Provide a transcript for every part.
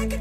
Hola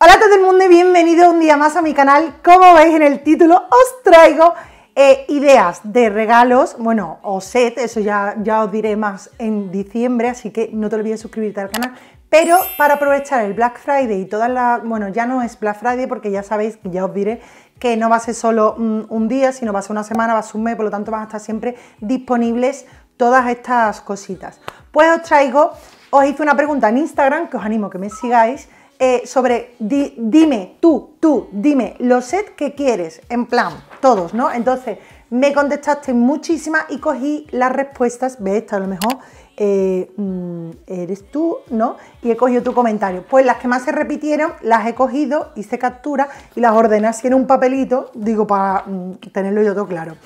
a todo el mundo y bienvenido un día más a mi canal. Como veis en el título os traigo eh, ideas de regalos, bueno, o set, eso ya, ya os diré más en diciembre, así que no te olvides suscribirte al canal. Pero para aprovechar el Black Friday y todas las... Bueno, ya no es Black Friday porque ya sabéis, ya os diré que no va a ser solo mm, un día, sino va a ser una semana, va a ser un mes, por lo tanto van a estar siempre disponibles todas estas cositas. Pues os traigo, os hice una pregunta en Instagram, que os animo que me sigáis, eh, sobre dime, tú, tú, dime los sets que quieres, en plan, todos, ¿no? Entonces, me contestaste muchísimas y cogí las respuestas, ve esta a lo mejor, eh, mm, eres tú, ¿no? Y he cogido tu comentario. Pues las que más se repitieron, las he cogido, hice captura y las ordené así en un papelito, digo, para mm, tenerlo yo todo claro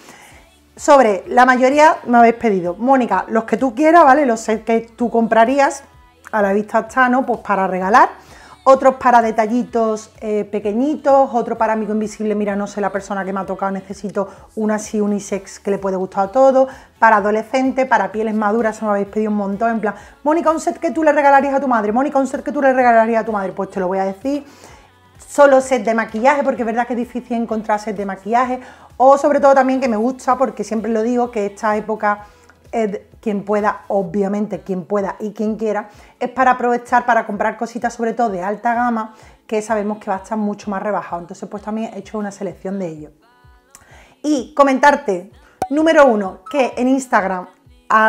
sobre la mayoría me habéis pedido. Mónica, los que tú quieras, ¿vale? Los que tú comprarías, a la vista ¿no? Pues para regalar. Otros para detallitos eh, pequeñitos, otro para amigo invisible, mira, no sé la persona que me ha tocado, necesito una así unisex que le puede gustar a todo Para adolescente, para pieles maduras, se me habéis pedido un montón, en plan, Mónica, un set que tú le regalarías a tu madre, Mónica, un set que tú le regalarías a tu madre, pues te lo voy a decir solo set de maquillaje, porque es verdad que es difícil encontrar set de maquillaje, o sobre todo también que me gusta, porque siempre lo digo, que esta época es quien pueda, obviamente quien pueda y quien quiera, es para aprovechar para comprar cositas sobre todo de alta gama, que sabemos que va a estar mucho más rebajado, entonces pues también he hecho una selección de ello. Y comentarte, número uno, que en Instagram,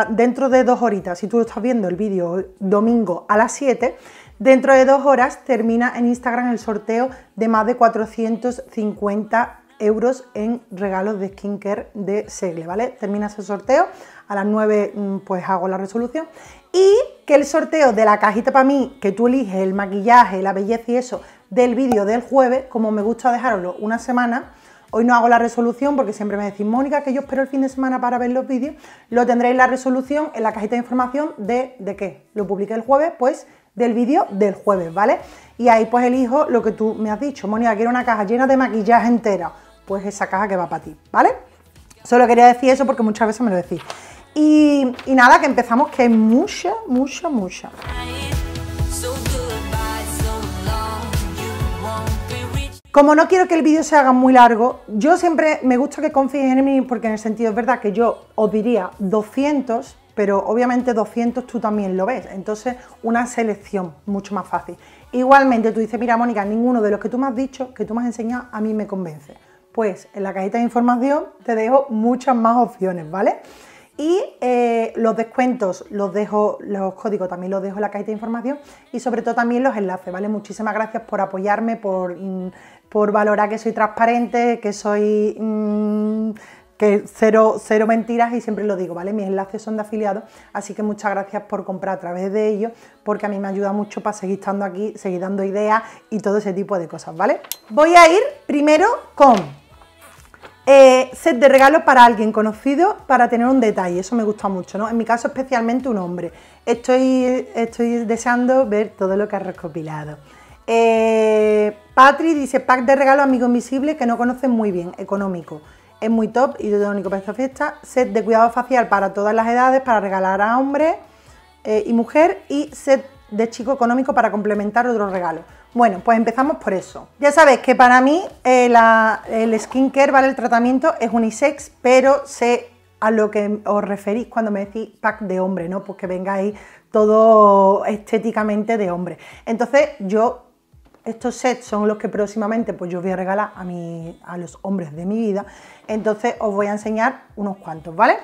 dentro de dos horitas, si tú lo estás viendo el vídeo domingo a las 7, Dentro de dos horas termina en Instagram el sorteo de más de 450 euros en regalos de skincare de Segle, ¿vale? Termina ese sorteo, a las 9 mm, pues hago la resolución y que el sorteo de la cajita para mí, que tú eliges el maquillaje, la belleza y eso, del vídeo del jueves, como me gusta dejarlo una semana, Hoy no hago la resolución porque siempre me decís, Mónica, que yo espero el fin de semana para ver los vídeos. Lo tendréis la resolución en la cajita de información de, ¿de qué? Lo publiqué el jueves, pues del vídeo del jueves, ¿vale? Y ahí pues elijo lo que tú me has dicho. Mónica, quiero una caja llena de maquillaje entera. Pues esa caja que va para ti, ¿vale? Solo quería decir eso porque muchas veces me lo decís. Y, nada, que empezamos, que hay mucha, mucha, mucha. Como no quiero que el vídeo se haga muy largo, yo siempre me gusta que confíen en mí porque en el sentido es verdad que yo os diría 200 pero obviamente 200 tú también lo ves, entonces una selección mucho más fácil. Igualmente tú dices, mira Mónica, ninguno de los que tú me has dicho, que tú me has enseñado, a mí me convence. Pues en la cajita de información te dejo muchas más opciones, ¿vale? Y eh, los descuentos los dejo, los códigos también los dejo en la cajita de información y sobre todo también los enlaces, ¿vale? Muchísimas gracias por apoyarme, por, mm, valorar que soy transparente, que soy... Mm, que cero, mentiras y siempre lo digo, ¿vale? Mis enlaces son de afiliados, así que muchas gracias por comprar a través de ellos, porque a mí me ayuda mucho para seguir estando aquí, seguir dando ideas y todo ese tipo de cosas, ¿vale? Voy a ir primero con eh, set de regalos para alguien conocido para tener un detalle, eso me gusta mucho, ¿no? En mi caso especialmente un hombre. Estoy, estoy deseando ver todo lo que has recopilado. Eh, Patri dice pack de regalo amigo invisible que no conocen muy bien, económico es muy top y yo único para esta fiesta. Set de cuidado facial para todas las edades, para regalar a hombre eh, y mujer. Y set de chico económico para complementar otros regalos. Bueno, pues empezamos por eso. Ya sabéis que para mí eh, el skincare, ¿vale? El tratamiento es unisex, pero sé a lo que os referís cuando me decís pack de hombre, ¿no? Pues que vengáis todo estéticamente de hombre. Entonces yo estos sets son los que próximamente pues yo voy a regalar a, a los hombres de mi vida. Entonces os voy a enseñar unos cuantos, ¿vale?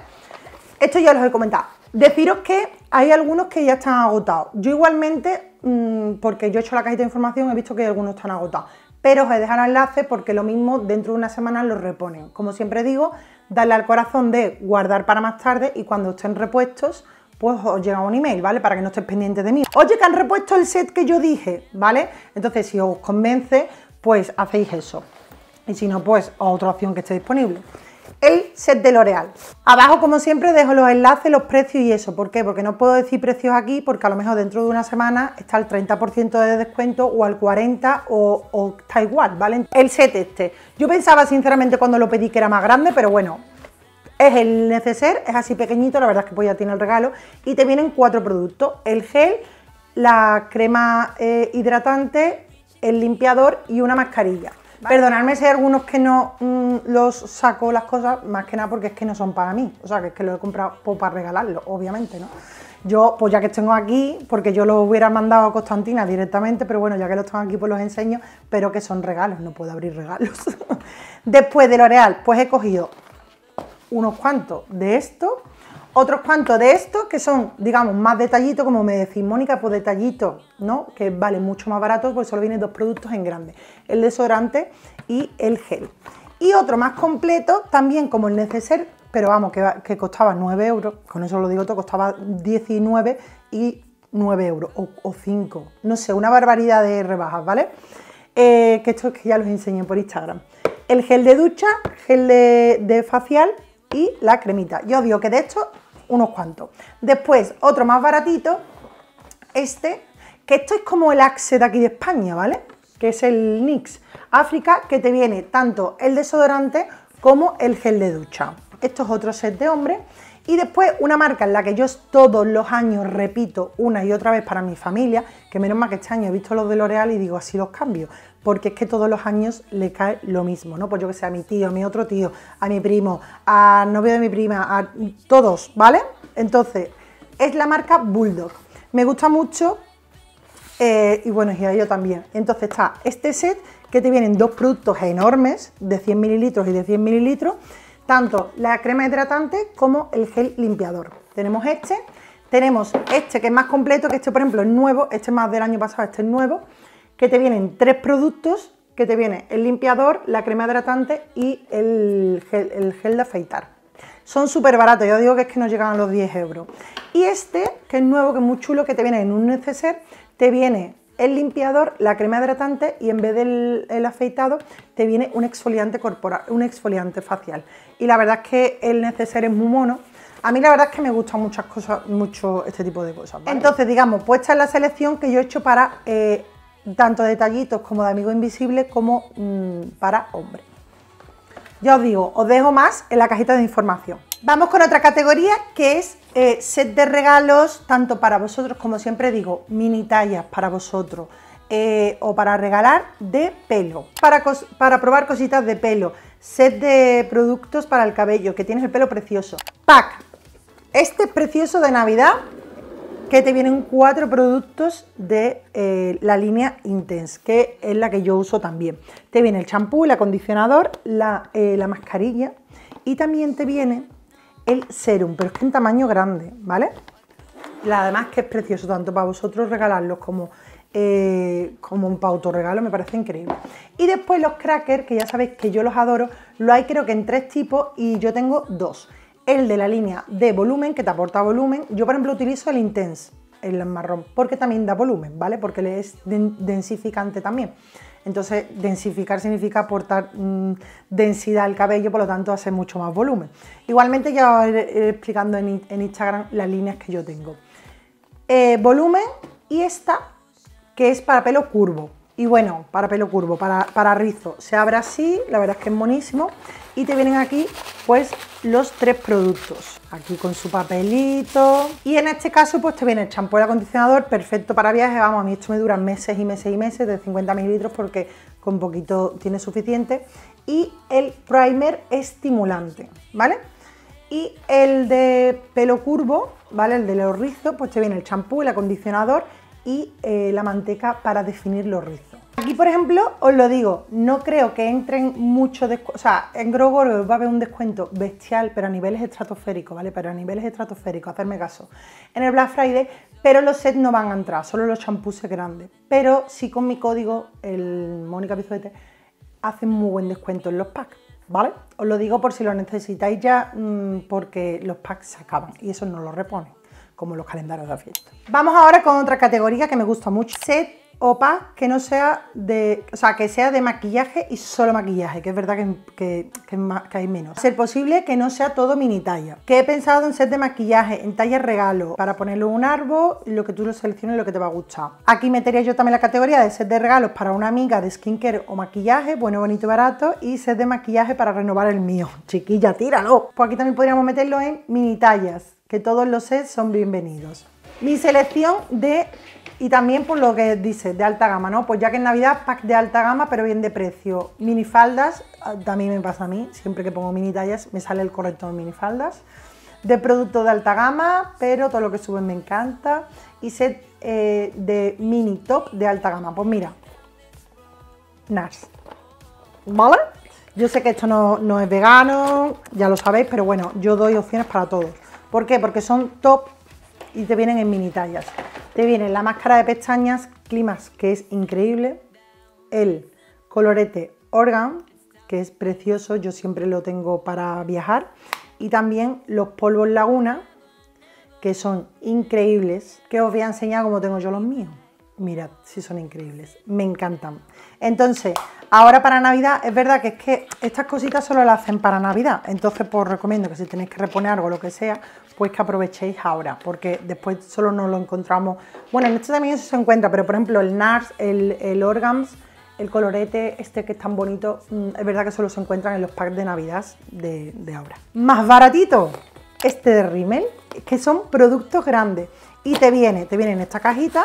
Esto ya los he comentado. Deciros que hay algunos que ya están agotados. Yo igualmente, mm, porque yo he hecho la cajita de información, he visto que algunos están agotados. Pero os he dejado el enlace porque lo mismo dentro de una semana los reponen. Como siempre digo, darle al corazón de guardar para más tarde y cuando estén repuestos pues os llega un email, ¿vale? Para que no estéis pendiente de mí. Oye, que han repuesto el set que yo dije, ¿vale? Entonces, si os convence, pues hacéis eso. Y si no, pues otra opción que esté disponible. El set de L'Oreal. Abajo, como siempre, dejo los enlaces, los precios y eso. ¿Por qué? Porque no puedo decir precios aquí porque a lo mejor dentro de una semana está al 30% de descuento o al 40% o está igual, ¿vale? El set este. Yo pensaba, sinceramente, cuando lo pedí que era más grande, pero bueno, es el neceser, es así pequeñito, la verdad es que pues ya tiene el regalo. Y te vienen cuatro productos, el gel, la crema eh, hidratante, el limpiador y una mascarilla. Perdonadme si hay algunos que no mm, los saco las cosas, más que nada porque es que no son para mí. O sea, que es que lo he comprado pues para regalarlo, obviamente, ¿no? Yo, pues ya que tengo aquí, porque yo lo hubiera mandado a Constantina directamente, pero bueno, ya que lo tengo aquí, pues los enseño, pero que son regalos, no puedo abrir regalos. Después de L'Oreal, pues he cogido unos cuantos de esto, otros cuantos de estos que son, digamos, más detallitos, como me decís, Mónica, pues detallitos, ¿no? Que vale mucho más barato pues solo vienen dos productos en grande, el desodorante y el gel. Y otro más completo, también como el neceser, pero vamos, que, costaba 9 euros, con eso lo digo todo, costaba 19 y 9 euros o, 5, no sé, una barbaridad de rebajas, ¿vale? Eh, que esto es que ya los enseñé por Instagram. El gel de ducha, gel de facial, y la cremita. Yo digo que de estos, unos cuantos. Después, otro más baratito, este, que esto es como el Axe de aquí de España, ¿vale? Que es el NYX África, que te viene tanto el desodorante como el gel de ducha. Esto es otro set de hombres y después una marca en la que yo todos los años repito una y otra vez para mi familia, que menos mal que este año he visto los de L'Oreal y digo así los cambio, porque es que todos los años le cae lo mismo, ¿no? Pues yo que sé, a mi tío, a mi otro tío, a mi primo, a novio de mi prima, a todos, ¿vale? Entonces, es la marca Bulldog. Me gusta mucho eh, y bueno, y a yo también. Entonces está este set que te vienen dos productos enormes de 100 mililitros y de 100 mililitros tanto la crema hidratante como el gel limpiador. Tenemos este, tenemos este que es más completo, que este por ejemplo es nuevo, este más del año pasado, este es nuevo, que te vienen tres productos, que te viene el limpiador, la crema hidratante y el gel, de afeitar. Son súper baratos, yo digo que es que no llegan a los 10 euros. Y este, que es nuevo, que es muy chulo, que te viene en un neceser, te viene el limpiador, la crema hidratante y en vez del afeitado te viene un exfoliante corporal, un exfoliante facial. Y la verdad es que el neceser es muy mono. A mí la verdad es que me gustan muchas cosas, mucho este tipo de cosas. Entonces, digamos, pues esta es la selección que yo he hecho para eh, tanto detallitos como de amigo invisible como mm, para hombre. Ya os digo, os dejo más en la cajita de información. Vamos con otra categoría que es eh, set de regalos, tanto para vosotros, como siempre digo, mini tallas para vosotros eh, o para regalar de pelo. Para, para probar cositas de pelo, set de productos para el cabello, que tienes el pelo precioso. Pack, este precioso de Navidad, que te vienen cuatro productos de eh, la línea Intense, que es la que yo uso también. Te viene el champú, el acondicionador, la, la mascarilla y también te viene el serum, pero es que en tamaño grande, ¿vale? La además que es precioso, tanto para vosotros regalarlos como, para eh, como un pauto regalo, me parece increíble. Y después los crackers, que ya sabéis que yo los adoro, lo hay creo que en tres tipos y yo tengo dos. El de la línea de volumen, que te aporta volumen. Yo, por ejemplo, utilizo el Intense, el marrón, porque también da volumen, ¿vale? Porque le es densificante también. Entonces, densificar significa aportar mm, densidad al cabello, por lo tanto, hace mucho más volumen. Igualmente, ya os explicando en, Instagram las líneas que yo tengo. Eh, volumen y esta, que es para pelo curvo. Y bueno, para pelo curvo, para, para rizo. Se abre así, la verdad es que es monísimo y te vienen aquí pues los tres productos aquí con su papelito y en este caso pues te viene el champú y el acondicionador perfecto para viajes vamos a mí esto me dura meses y meses y meses de 50 mililitros porque con poquito tiene suficiente y el primer estimulante vale y el de pelo curvo vale el de los rizos pues te viene el champú el acondicionador y eh, la manteca para definir los rizos Aquí, por ejemplo, os lo digo, no creo que entren mucho descuento. O sea, en Grogor va a haber un descuento bestial, pero a niveles estratosféricos, ¿vale? Pero a niveles estratosféricos, hacerme caso. En el Black Friday, pero los sets no van a entrar, solo los champús grandes. Pero sí con mi código, el Mónica Pizuete, hacen muy buen descuento en los packs, ¿vale? Os lo digo por si lo necesitáis ya, mm, porque los packs se acaban y eso no lo reponen, como los calendarios de fiesta. Vamos ahora con otra categoría que me gusta mucho, set OPA que no sea de, o sea, que sea de maquillaje y solo maquillaje, que es verdad que, hay menos. Ser posible que no sea todo mini talla. Que he pensado en set de maquillaje, en talla regalo, para ponerlo en un árbol, lo que tú lo selecciones, lo que te va a gustar. Aquí metería yo también la categoría de set de regalos para una amiga de skincare o maquillaje, bueno, bonito y barato, y set de maquillaje para renovar el mío. Chiquilla, tíralo. Pues aquí también podríamos meterlo en mini tallas, que todos los sets son bienvenidos. Mi selección de y también por lo que dice de alta gama, ¿no? Pues ya que en Navidad, pack de alta gama, pero bien de precio. mini faldas ah, también me pasa a mí, siempre que pongo mini tallas me sale el corrector faldas De producto de alta gama, pero todo lo que suben me encanta. Y set eh, de mini top de alta gama. Pues mira, NARS. ¿Vale? Yo sé que esto no, no es vegano, ya lo sabéis, pero bueno, yo doy opciones para todos. ¿Por qué? Porque son top y te vienen en mini tallas. Te viene la máscara de pestañas Climas que es increíble. El colorete Organ, que es precioso, yo siempre lo tengo para viajar. Y también los polvos Laguna, que son increíbles, que os voy a enseñar cómo tengo yo los míos. Mirad, si son increíbles, me encantan. Entonces, Ahora para Navidad, es verdad que es que estas cositas solo las hacen para Navidad, entonces pues, os recomiendo que si tenéis que reponer algo, lo que sea, pues que aprovechéis ahora, porque después solo nos lo encontramos. Bueno, en este también eso se encuentra, pero por ejemplo el NARS, el, Organs, el colorete este que es tan bonito, mm, es verdad que solo se encuentran en los packs de Navidad de, ahora. Más baratito, este de Rimmel, que son productos grandes. Y te viene, te viene en esta cajita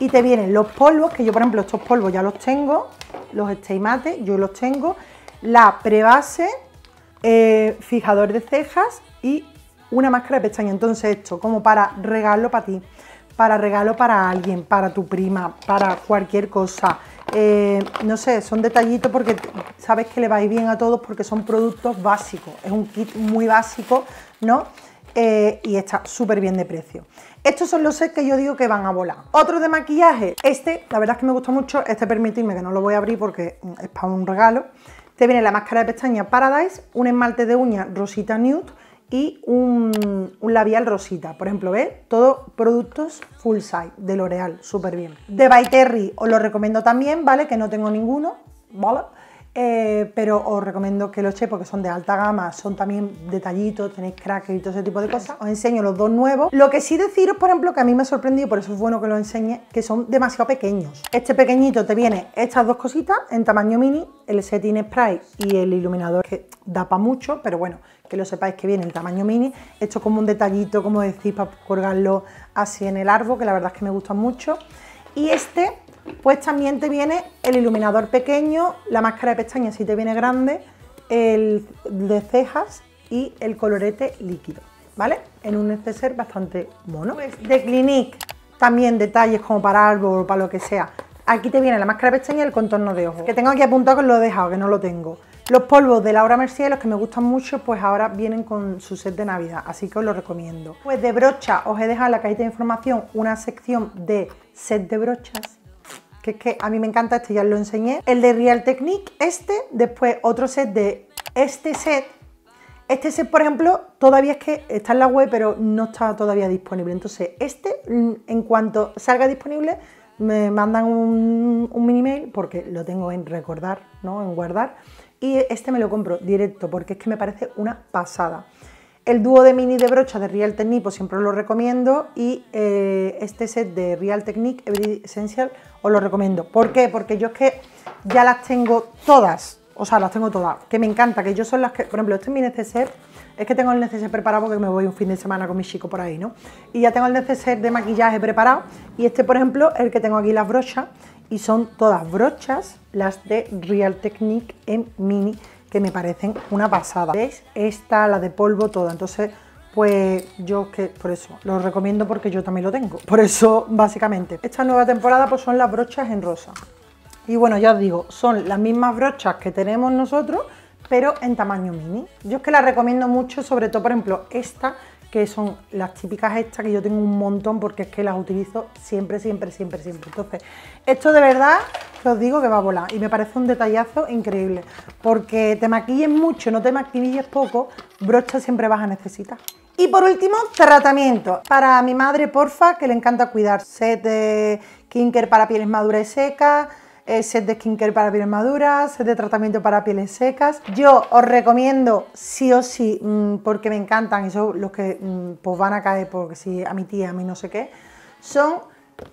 y te vienen los polvos, que yo por ejemplo estos polvos ya los tengo, los stay mate, yo los tengo, la prebase, eh, fijador de cejas y una máscara de pestaña. Entonces esto como para regalo para ti, para regalo para alguien, para tu prima, para cualquier cosa. Eh, no sé, son detallitos porque sabes que le vais bien a todos porque son productos básicos. Es un kit muy básico, ¿no? Eh, y está súper bien de precio. Estos son los sets que yo digo que van a volar. Otro de maquillaje, este, la verdad es que me gusta mucho, este permitidme que no lo voy a abrir porque mm, es para un regalo. Te viene la máscara de pestaña Paradise, un esmalte de uña Rosita Nude y un, labial rosita. Por ejemplo, ¿ves? Todos productos full size de L'Oreal, súper bien. De By Terry os lo recomiendo también, ¿vale? Que no tengo ninguno, ¿vale? Eh, pero os recomiendo que lo echéis porque son de alta gama, son también detallitos, tenéis crackers y todo ese tipo de cosas. Os enseño los dos nuevos. Lo que sí deciros, por ejemplo, que a mí me ha sorprendido, por eso es bueno que lo enseñe, que son demasiado pequeños. Este pequeñito te viene estas dos cositas en tamaño mini, el setting spray y el iluminador que da para mucho, pero bueno, que lo sepáis que viene en tamaño mini. Esto como un detallito, como decís, para colgarlo así en el árbol, que la verdad es que me gusta mucho. Y este pues también te viene el iluminador pequeño, la máscara de pestañas si te viene grande, el de cejas y el colorete líquido, ¿vale? En un neceser bastante mono. Pues de Clinique también detalles como para árbol o para lo que sea. Aquí te viene la máscara de pestaña y el contorno de ojos. Pues que tengo aquí apuntado que os lo he dejado, que no lo tengo. Los polvos de Laura Mercier, los que me gustan mucho, pues ahora vienen con su set de Navidad, así que os lo recomiendo. Pues de brocha os he dejado en la cajita de información una sección de set de brochas que es que a mí me encanta este, ya lo enseñé. El de Real Technique, este, después otro set de este set. Este set, por ejemplo, todavía es que está en la web, pero no está todavía disponible. Entonces, este, mm, en cuanto salga disponible, me mandan un, mini mail, porque lo tengo en recordar, ¿no? En guardar. Y este me lo compro directo, porque es que me parece una pasada. El dúo de mini de brocha de Real Technique, pues siempre os lo recomiendo. Y eh, este set de Real Technique Every Essential os lo recomiendo. ¿Por qué? Porque yo es que ya las tengo todas. O sea, las tengo todas. Que me encanta, que yo son las que... Por ejemplo, este es mi neceser. Es que tengo el neceser preparado porque me voy un fin de semana con mi chico por ahí, ¿no? Y ya tengo el neceser de maquillaje preparado. Y este, por ejemplo, el que tengo aquí, las brochas. Y son todas brochas, las de Real Technique en mini que me parecen una pasada. ¿Veis? Esta, la de polvo, toda. Entonces, pues yo que por eso lo recomiendo porque yo también lo tengo. Por eso, básicamente, esta nueva temporada pues son las brochas en rosa. Y bueno, ya os digo, son las mismas brochas que tenemos nosotros, pero en tamaño mini. Yo es que la recomiendo mucho, sobre todo, por ejemplo, esta que son las típicas estas que yo tengo un montón porque es que las utilizo siempre, siempre, siempre, siempre. Entonces, esto de verdad os digo que va a volar y me parece un detallazo increíble porque te maquilles mucho, no te maquilles poco, brocha siempre vas a necesitar. Y por último, tratamiento. Para mi madre, porfa, que le encanta cuidar. Set de kinker para pieles maduras y secas, eh, set de skincare para pieles maduras, set de tratamiento para pieles secas. Yo os recomiendo sí o sí, mm, porque me encantan y son los que mm, pues van a caer porque si a mi tía, a mí no sé qué, son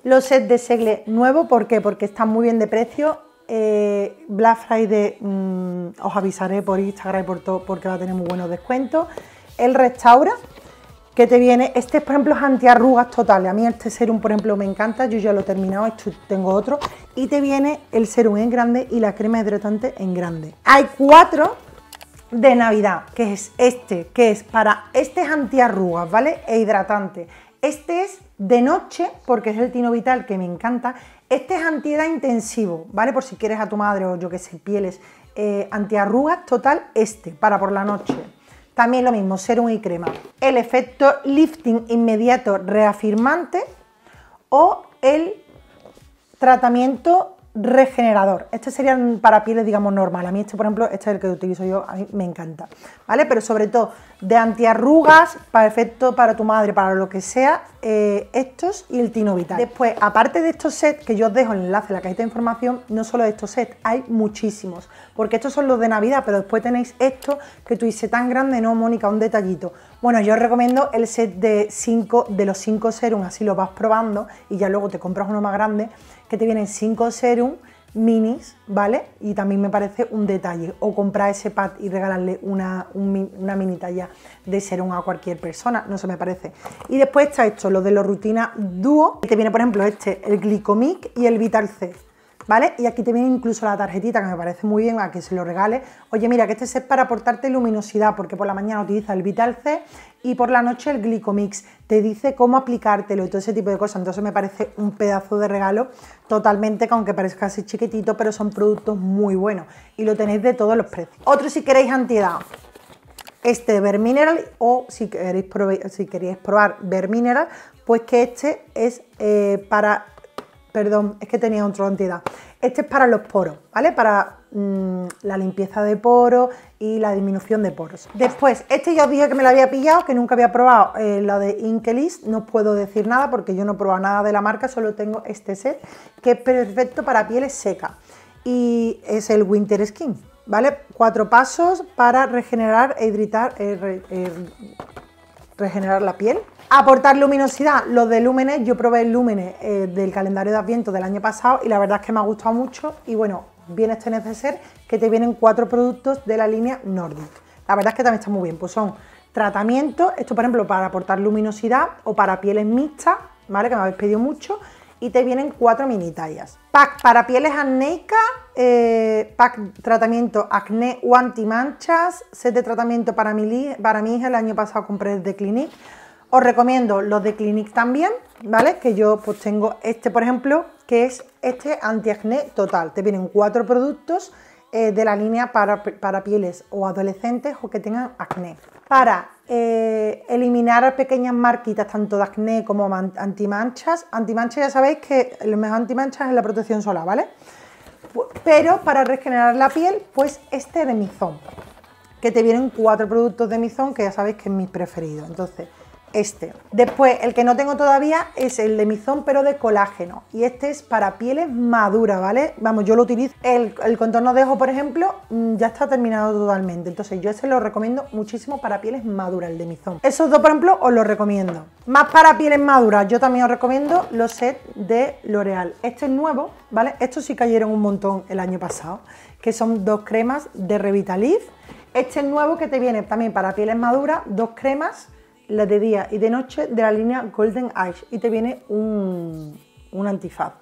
los sets de Segle nuevo. ¿Por qué? Porque están muy bien de precio. Eh, Black Friday mm, os avisaré por Instagram y por todo porque va a tener muy buenos descuentos. El restaura, que te viene. Este, por ejemplo, es antiarrugas totales. A mí este serum, por ejemplo, me encanta. Yo ya lo he terminado, esto tengo otro. Y te viene el serum en grande y la crema hidratante en grande. Hay cuatro de Navidad, que es este, que es para... Este es antiarrugas, ¿vale? E hidratante. Este es de noche, porque es el tino vital que me encanta. Este es antiedad intensivo, ¿vale? Por si quieres a tu madre o yo que sé, pieles. Eh, antiarrugas total este, para por la noche. También lo mismo, serum y crema. El efecto lifting inmediato reafirmante o el tratamiento regenerador. Este sería para pieles, digamos, normal. A mí este, por ejemplo, este es el que utilizo yo, a mí me encanta, ¿vale? Pero sobre todo de antiarrugas, para efecto para tu madre, para lo que sea, eh, estos y el Tino Vital. Después, aparte de estos sets, que yo os dejo el enlace en la cajita de información, no solo de estos sets, hay muchísimos porque estos son los de Navidad, pero después tenéis esto que tú hice tan grande, no, Mónica, un detallito. Bueno, yo os recomiendo el set de 5 de los 5 serums, así lo vas probando y ya luego te compras uno más grande, que te vienen 5 serums minis, ¿vale? Y también me parece un detalle. O comprar ese pad y regalarle una, mini talla de serum a cualquier persona, no se me parece. Y después está esto, lo de los rutina dúo. Te viene, por ejemplo, este, el Glicomic y el Vital C. ¿vale? Y aquí te viene incluso la tarjetita, que me parece muy bien, a que se lo regale Oye, mira, que este es para aportarte luminosidad, porque por la mañana utiliza el Vital C y por la noche el Glicomix. Te dice cómo aplicártelo y todo ese tipo de cosas. Entonces me parece un pedazo de regalo totalmente, aunque parezca así chiquitito, pero son productos muy buenos. Y lo tenéis de todos los precios. Otro si queréis antiedad este Ver Mineral o si queréis, si queréis probar Ver pues que este es eh, para Perdón, es que tenía otra entidad. Este es para los poros, ¿vale? Para mm, la limpieza de poros y la disminución de poros. Después, este ya os dije que me lo había pillado, que nunca había probado eh, la de Inkelis. No puedo decir nada porque yo no he probado nada de la marca, solo tengo este set que es perfecto para pieles secas. Y es el Winter Skin, ¿vale? Cuatro pasos para regenerar e hidratar... Eh, eh, regenerar la piel. Aportar luminosidad, los de lúmenes, yo probé lúmenes eh, del calendario de Adviento del año pasado y la verdad es que me ha gustado mucho y bueno, viene este neceser que te vienen cuatro productos de la línea Nordic. La verdad es que también está muy bien, pues son tratamientos, esto por ejemplo para aportar luminosidad o para pieles mixtas, ¿vale? Que me habéis pedido mucho, y te vienen cuatro mini tallas. Pack para pieles acnéicas, eh, pack tratamiento acné o antimanchas, set de tratamiento para mi, para hija, el año pasado compré el de Clinique. Os recomiendo los de Clinique también, ¿vale? Que yo pues tengo este, por ejemplo, que es este antiacné total. Te vienen cuatro productos eh, de la línea para, pieles o adolescentes o que tengan acné. Para eh, eliminar pequeñas marquitas tanto de acné como antimanchas. Antimanchas ya sabéis que lo mejor antimanchas es la protección solar, ¿vale? Pero para regenerar la piel, pues este de Mizón, que te vienen cuatro productos de Mizón que ya sabéis que es mi preferido. Entonces, este. Después, el que no tengo todavía es el de Mizón, pero de colágeno. Y este es para pieles maduras, ¿vale? Vamos, yo lo utilizo. El, contorno de ojo, por ejemplo, mm, ya está terminado totalmente. Entonces, yo este lo recomiendo muchísimo para pieles maduras, el de Mizón. Esos dos, por ejemplo, os los recomiendo. Más para pieles maduras, yo también os recomiendo los sets de L'Oreal. Este es nuevo, ¿vale? Estos sí cayeron un montón el año pasado, que son dos cremas de Revitalift. Este es nuevo que te viene también para pieles maduras, dos cremas la de día y de noche de la línea Golden Eyes y te viene un, antifaz.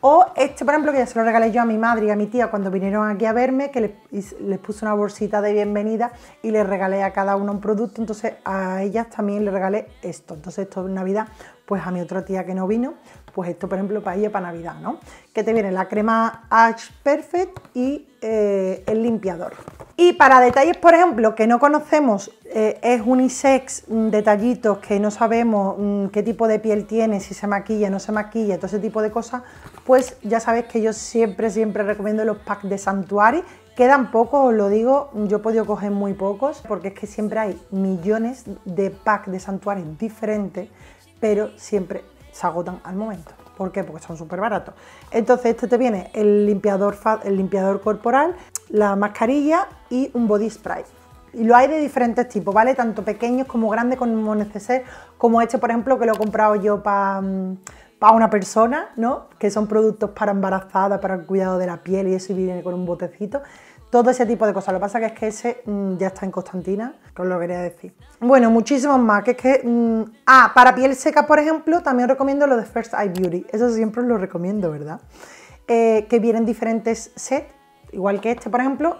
O este, por ejemplo, que ya se lo regalé yo a mi madre y a mi tía cuando vinieron aquí a verme, que les, les, puse una bolsita de bienvenida y les regalé a cada uno un producto. Entonces a ellas también les regalé esto. Entonces esto es Navidad, pues a mi otra tía que no vino, pues esto, por ejemplo, para ella para Navidad, ¿no? Que te viene la crema Ash Perfect y eh, el limpiador. Y para detalles, por ejemplo, que no conocemos, eh, es unisex, mm, detallitos que no sabemos mm, qué tipo de piel tiene, si se maquilla, no se maquilla, todo ese tipo de cosas, pues ya sabéis que yo siempre, siempre recomiendo los packs de Santuari. Quedan pocos, os lo digo, yo he podido coger muy pocos, porque es que siempre hay millones de packs de Santuari diferentes, pero siempre se agotan al momento. ¿Por qué? Porque son súper baratos. Entonces, este te viene el limpiador, el limpiador corporal, la mascarilla y un body spray. Y lo hay de diferentes tipos, ¿vale? Tanto pequeños como grandes, como neceser, como este, por ejemplo, que lo he comprado yo para mm, una persona, ¿no? Que son productos para embarazada, para el cuidado de la piel y eso, y viene con un botecito. Todo ese tipo de cosas. Lo que pasa que es que ese mm, ya está en Constantina, que os lo quería decir. Bueno, muchísimos más. Que es que. Mm, ah, para piel seca, por ejemplo, también recomiendo lo de First Eye Beauty. Eso siempre os lo recomiendo, ¿verdad? Eh, que vienen diferentes sets, igual que este, por ejemplo.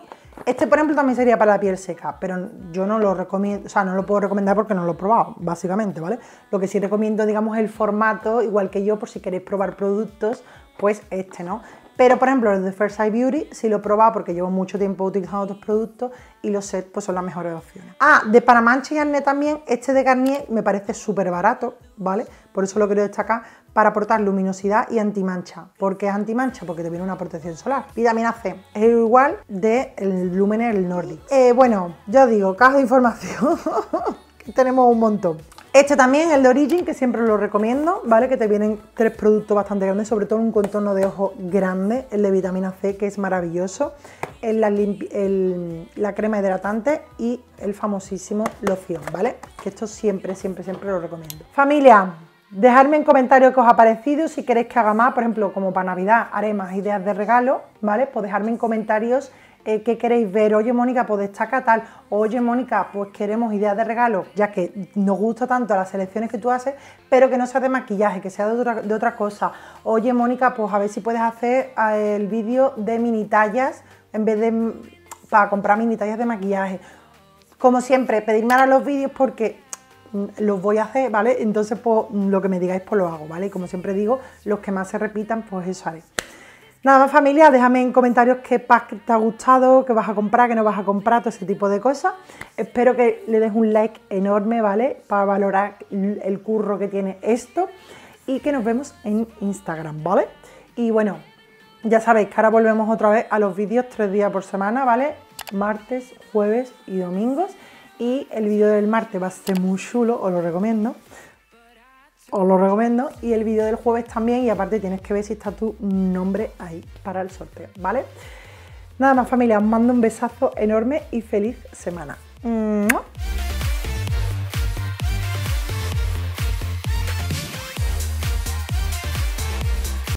Este, por ejemplo, también sería para la piel seca, pero yo no lo recomiendo, o sea, no lo puedo recomendar porque no lo he probado, básicamente, ¿vale? Lo que sí recomiendo, digamos, el formato, igual que yo, por si queréis probar productos, pues este, ¿no? Pero, por ejemplo, el de First Eye Beauty sí lo he probado porque llevo mucho tiempo utilizando otros productos y los sets pues, son las mejores opciones. Ah, de mancha y arnés también, este de Garnier me parece súper barato, ¿vale? Por eso lo quiero destacar para aportar luminosidad y antimancha. ¿Por qué es antimancha? Porque te viene una protección solar. Vitamina C es igual del el el Nordic. Eh, bueno, yo digo, caja de información, que tenemos un montón. Este también, el de Origin, que siempre lo recomiendo, ¿vale? Que te vienen tres productos bastante grandes, sobre todo un contorno de ojo grande, el de vitamina C, que es maravilloso, la, crema hidratante y el famosísimo loción, ¿vale? Que esto siempre, siempre, siempre lo recomiendo. Familia, Dejadme en comentarios qué os ha parecido, si queréis que haga más, por ejemplo, como para Navidad haré más ideas de regalo, ¿vale? Pues dejadme en comentarios eh, qué queréis ver, oye Mónica, pues destaca tal, oye Mónica, pues queremos ideas de regalo, ya que nos gusta tanto las selecciones que tú haces, pero que no sea de maquillaje, que sea de otra, cosa. Oye Mónica, pues a ver si puedes hacer eh, el vídeo de mini tallas en vez de mm, para comprar mini tallas de maquillaje. Como siempre, pedirme ahora los vídeos porque mm, los voy a hacer, ¿vale? Entonces, pues lo que me digáis, pues lo hago, ¿vale? Y como siempre digo, los que más se repitan, pues eso haré. Nada más familia, déjame en comentarios qué pack te ha gustado, qué vas a comprar, qué no vas a comprar, todo ese tipo de cosas. Espero que le des un like enorme, ¿vale? Para valorar el curro que tiene esto. Y que nos vemos en Instagram, ¿vale? Y bueno, ya sabéis que ahora volvemos otra vez a los vídeos tres días por semana, ¿vale? Martes, jueves y domingos. Y el vídeo del martes va a ser muy chulo, os lo recomiendo. Os lo recomiendo. Y el vídeo del jueves también. Y aparte tienes que ver si está tu nombre ahí para el sorteo, ¿vale? Nada más familia, os mando un besazo enorme y feliz semana.